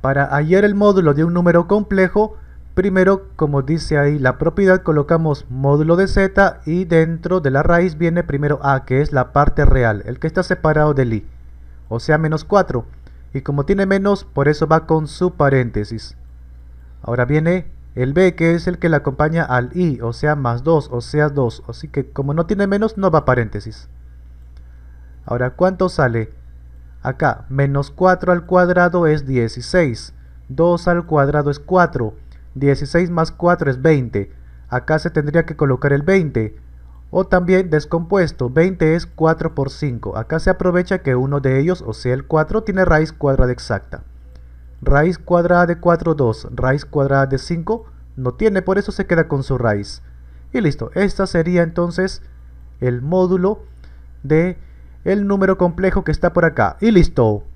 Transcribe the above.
Para hallar el módulo de un número complejo, primero, como dice ahí la propiedad, colocamos módulo de z y dentro de la raíz viene primero a, que es la parte real, el que está separado del i, o sea menos 4. Y como tiene menos, por eso va con su paréntesis. Ahora viene el b, que es el que le acompaña al i, o sea más 2, o sea 2. Así que como no tiene menos, no va paréntesis. Ahora, ¿cuánto sale? Acá, menos 4 al cuadrado es 16. 2 al cuadrado es 4. 16 más 4 es 20. Acá se tendría que colocar el 20. O también descompuesto, 20 es 4 por 5. Acá se aprovecha que uno de ellos, o sea el 4, tiene raíz cuadrada exacta. Raíz cuadrada de 4, 2. Raíz cuadrada de 5 no tiene, por eso se queda con su raíz. Y listo, esta sería entonces el módulo de el número complejo que está por acá. Y listo.